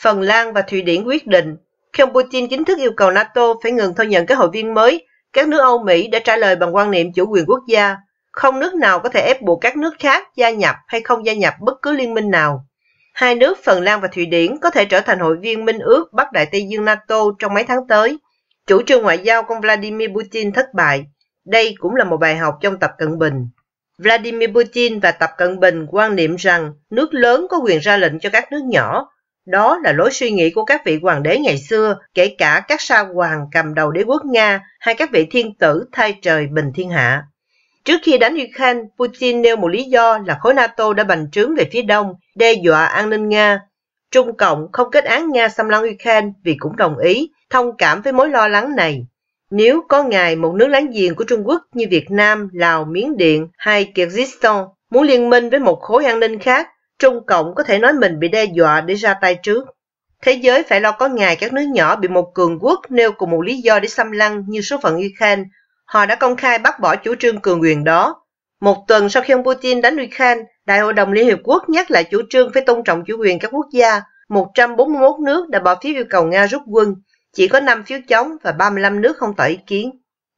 Phần Lan và Thụy Điển quyết định. Khi ông Putin chính thức yêu cầu NATO phải ngừng thôi nhận các hội viên mới, các nước Âu Mỹ đã trả lời bằng quan niệm chủ quyền quốc gia. Không nước nào có thể ép buộc các nước khác gia nhập hay không gia nhập bất cứ liên minh nào. Hai nước Phần Lan và Thụy Điển có thể trở thành hội viên minh ước Bắc Đại Tây Dương NATO trong mấy tháng tới. Chủ trương ngoại giao của Vladimir Putin thất bại. Đây cũng là một bài học trong Tập Cận Bình. Vladimir Putin và Tập Cận Bình quan niệm rằng nước lớn có quyền ra lệnh cho các nước nhỏ, đó là lối suy nghĩ của các vị hoàng đế ngày xưa, kể cả các sa hoàng cầm đầu đế quốc Nga hay các vị thiên tử thay trời bình thiên hạ. Trước khi đánh Ukraine, Putin nêu một lý do là khối NATO đã bành trướng về phía đông, đe dọa an ninh Nga. Trung Cộng không kết án Nga xâm lăng Ukraine vì cũng đồng ý, thông cảm với mối lo lắng này. Nếu có ngày một nước láng giềng của Trung Quốc như Việt Nam, Lào, Miến Điện hay Kyrgyzstan muốn liên minh với một khối an ninh khác Trung Cộng có thể nói mình bị đe dọa để ra tay trước. Thế giới phải lo có ngày các nước nhỏ bị một cường quốc nêu cùng một lý do để xâm lăng như số phận Ukraine. Họ đã công khai bác bỏ chủ trương cường quyền đó. Một tuần sau khi ông Putin đánh Ukraine, Đại hội đồng Liên Hiệp Quốc nhắc lại chủ trương phải tôn trọng chủ quyền các quốc gia. 141 nước đã bỏ phiếu yêu cầu Nga rút quân, chỉ có 5 phiếu chống và 35 nước không tỏ ý kiến.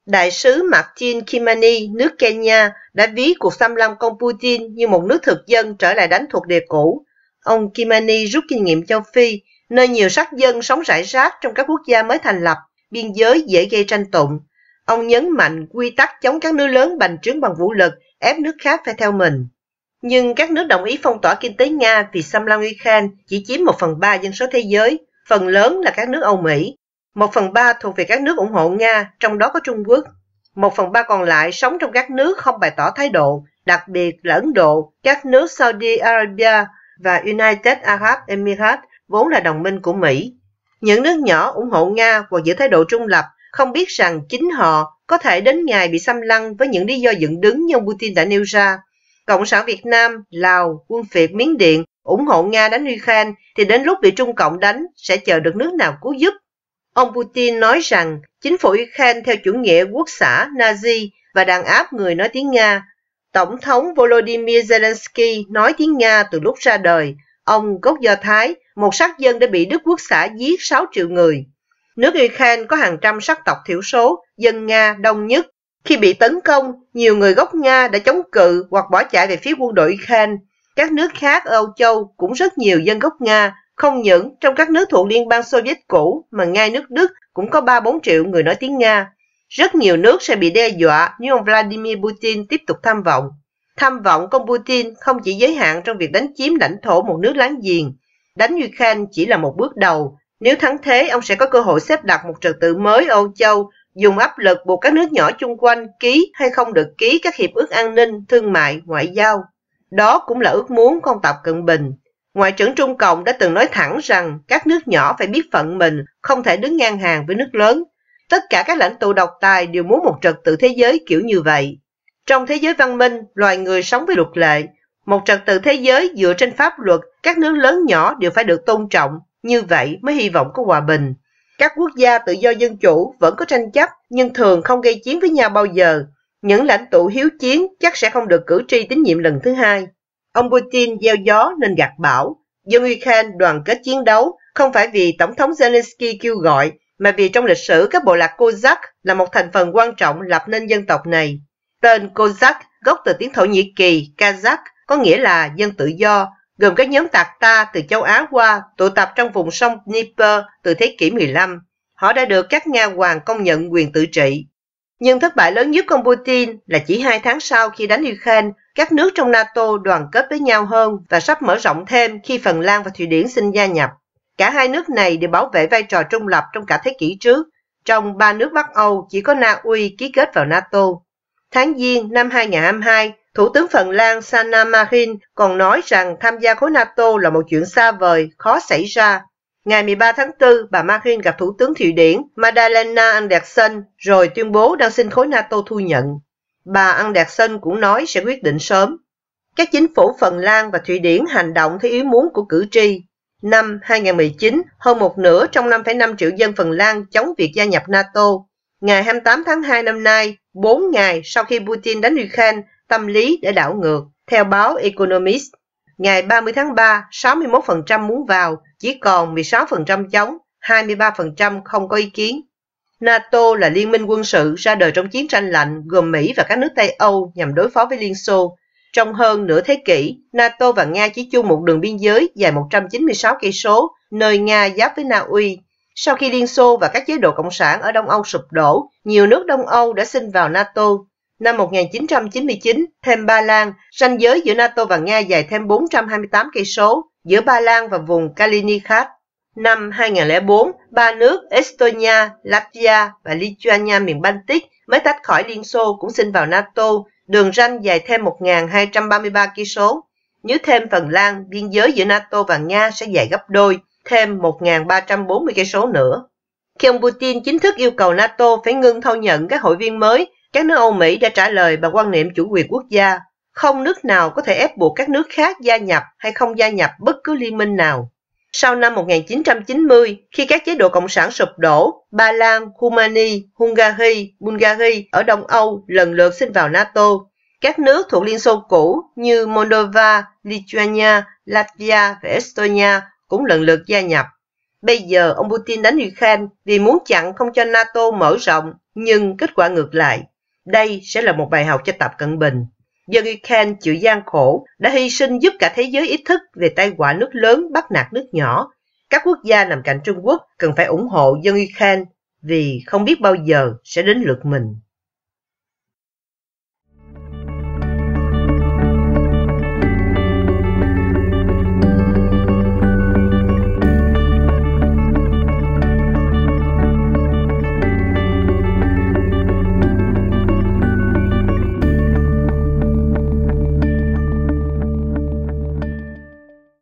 Đại sứ Martin Kimani, nước Kenya, đã ví cuộc xâm lăng công Putin như một nước thực dân trở lại đánh thuộc địa cũ. Ông Kimani rút kinh nghiệm châu Phi, nơi nhiều sắc dân sống rải rác trong các quốc gia mới thành lập, biên giới dễ gây tranh tụng. Ông nhấn mạnh quy tắc chống các nước lớn bành trướng bằng vũ lực, ép nước khác phải theo mình. Nhưng các nước đồng ý phong tỏa kinh tế Nga vì xâm lăng Ukraine chỉ chiếm 1 phần 3 dân số thế giới, phần lớn là các nước Âu Mỹ một phần ba thuộc về các nước ủng hộ Nga, trong đó có Trung Quốc. Một phần ba còn lại sống trong các nước không bày tỏ thái độ, đặc biệt là Ấn Độ, các nước Saudi Arabia và United Arab Emirates vốn là đồng minh của Mỹ. Những nước nhỏ ủng hộ Nga hoặc giữ thái độ trung lập không biết rằng chính họ có thể đến ngày bị xâm lăng với những lý do dựng đứng như ông Putin đã nêu ra. Cộng sản Việt Nam, Lào, quân phiệt Miến Điện ủng hộ Nga đánh Ukraine thì đến lúc bị Trung Cộng đánh sẽ chờ được nước nào cứu giúp Ông Putin nói rằng chính phủ Ukraine theo chủ nghĩa quốc xã Nazi và đàn áp người nói tiếng Nga. Tổng thống Volodymyr Zelensky nói tiếng Nga từ lúc ra đời. Ông gốc Do Thái, một sắc dân đã bị Đức Quốc xã giết 6 triệu người. Nước Ukraine có hàng trăm sắc tộc thiểu số, dân Nga đông nhất. Khi bị tấn công, nhiều người gốc Nga đã chống cự hoặc bỏ chạy về phía quân đội Ukraine. Các nước khác ở Âu Châu cũng rất nhiều dân gốc Nga không những trong các nước thuộc Liên bang Xô Viết cũ mà ngay nước Đức cũng có 3-4 triệu người nói tiếng Nga. Rất nhiều nước sẽ bị đe dọa nếu ông Vladimir Putin tiếp tục tham vọng. Tham vọng của ông Putin không chỉ giới hạn trong việc đánh chiếm lãnh thổ một nước láng giềng. Đánh Ukraine chỉ là một bước đầu. Nếu thắng thế, ông sẽ có cơ hội xếp đặt một trật tự mới Âu Châu, dùng áp lực buộc các nước nhỏ chung quanh ký hay không được ký các hiệp ước an ninh, thương mại, ngoại giao. Đó cũng là ước muốn của Tập Cận Bình. Ngoại trưởng Trung Cộng đã từng nói thẳng rằng các nước nhỏ phải biết phận mình, không thể đứng ngang hàng với nước lớn. Tất cả các lãnh tụ độc tài đều muốn một trật tự thế giới kiểu như vậy. Trong thế giới văn minh, loài người sống với luật lệ. Một trật tự thế giới dựa trên pháp luật, các nước lớn nhỏ đều phải được tôn trọng, như vậy mới hy vọng có hòa bình. Các quốc gia tự do dân chủ vẫn có tranh chấp, nhưng thường không gây chiến với nhau bao giờ. Những lãnh tụ hiếu chiến chắc sẽ không được cử tri tín nhiệm lần thứ hai. Ông Putin gieo gió nên gạt bão, dân Ukraine đoàn kết chiến đấu không phải vì Tổng thống Zelensky kêu gọi, mà vì trong lịch sử các bộ lạc Kozak là một thành phần quan trọng lập nên dân tộc này. Tên Kozak gốc từ tiếng Thổ Nhĩ Kỳ, Kazakh, có nghĩa là dân tự do, gồm các nhóm tạc ta từ châu Á qua tụ tập trong vùng sông Dnieper từ thế kỷ 15. Họ đã được các Nga hoàng công nhận quyền tự trị. Nhưng thất bại lớn nhất của ông Putin là chỉ hai tháng sau khi đánh Ukraine, các nước trong NATO đoàn kết với nhau hơn và sắp mở rộng thêm khi Phần Lan và Thụy Điển xin gia nhập. Cả hai nước này đều bảo vệ vai trò trung lập trong cả thế kỷ trước. Trong ba nước Bắc Âu, chỉ có Na Uy ký kết vào NATO. Tháng Giêng năm 2022, Thủ tướng Phần Lan Sanna Marin còn nói rằng tham gia khối NATO là một chuyện xa vời, khó xảy ra Ngày 13 tháng 4, bà Marin gặp Thủ tướng Thụy Điển Madalena Andersson rồi tuyên bố đang xin khối NATO thu nhận. Bà Andersson cũng nói sẽ quyết định sớm. Các chính phủ Phần Lan và Thụy Điển hành động theo ý muốn của cử tri. Năm 2019, hơn một nửa trong 5,5 triệu dân Phần Lan chống việc gia nhập NATO. Ngày 28 tháng 2 năm nay, 4 ngày sau khi Putin đánh Ukraine, tâm lý đã đảo ngược, theo báo Economist. Ngày 30 tháng 3, 61% muốn vào, chỉ còn 16% chống, 23% không có ý kiến. NATO là liên minh quân sự ra đời trong chiến tranh lạnh gồm Mỹ và các nước Tây Âu nhằm đối phó với Liên Xô. Trong hơn nửa thế kỷ, NATO và Nga chỉ chung một đường biên giới dài 196 cây số, nơi Nga giáp với Na Uy. Sau khi Liên Xô và các chế độ cộng sản ở Đông Âu sụp đổ, nhiều nước Đông Âu đã xin vào NATO năm 1999, thêm Ba Lan, ranh giới giữa NATO và Nga dài thêm 428 cây số giữa Ba Lan và vùng Kaliningrad. Năm 2004, ba nước Estonia, Latvia và Lithuania miền Baltic mới tách khỏi Liên Xô cũng xin vào NATO, đường ranh dài thêm 1.233 cây số. Nếu thêm Phần Lan, biên giới giữa NATO và Nga sẽ dài gấp đôi, thêm 1.340 cây số nữa. Khi ông Putin chính thức yêu cầu NATO phải ngưng thâu nhận các hội viên mới, các nước Âu Mỹ đã trả lời bằng quan niệm chủ quyền quốc gia. Không nước nào có thể ép buộc các nước khác gia nhập hay không gia nhập bất cứ liên minh nào. Sau năm 1990, khi các chế độ cộng sản sụp đổ, Ba Lan, Rumani, Hungary, Bulgaria ở Đông Âu lần lượt xin vào NATO. Các nước thuộc Liên Xô cũ như Moldova, Lithuania, Latvia và Estonia cũng lần lượt gia nhập. Bây giờ ông Putin đánh Ukraine vì muốn chặn không cho NATO mở rộng, nhưng kết quả ngược lại. Đây sẽ là một bài học cho Tập Cận Bình. Dân Ukraine chịu gian khổ đã hy sinh giúp cả thế giới ý thức về tai họa nước lớn bắt nạt nước nhỏ. Các quốc gia nằm cạnh Trung Quốc cần phải ủng hộ dân Ukraine vì không biết bao giờ sẽ đến lượt mình.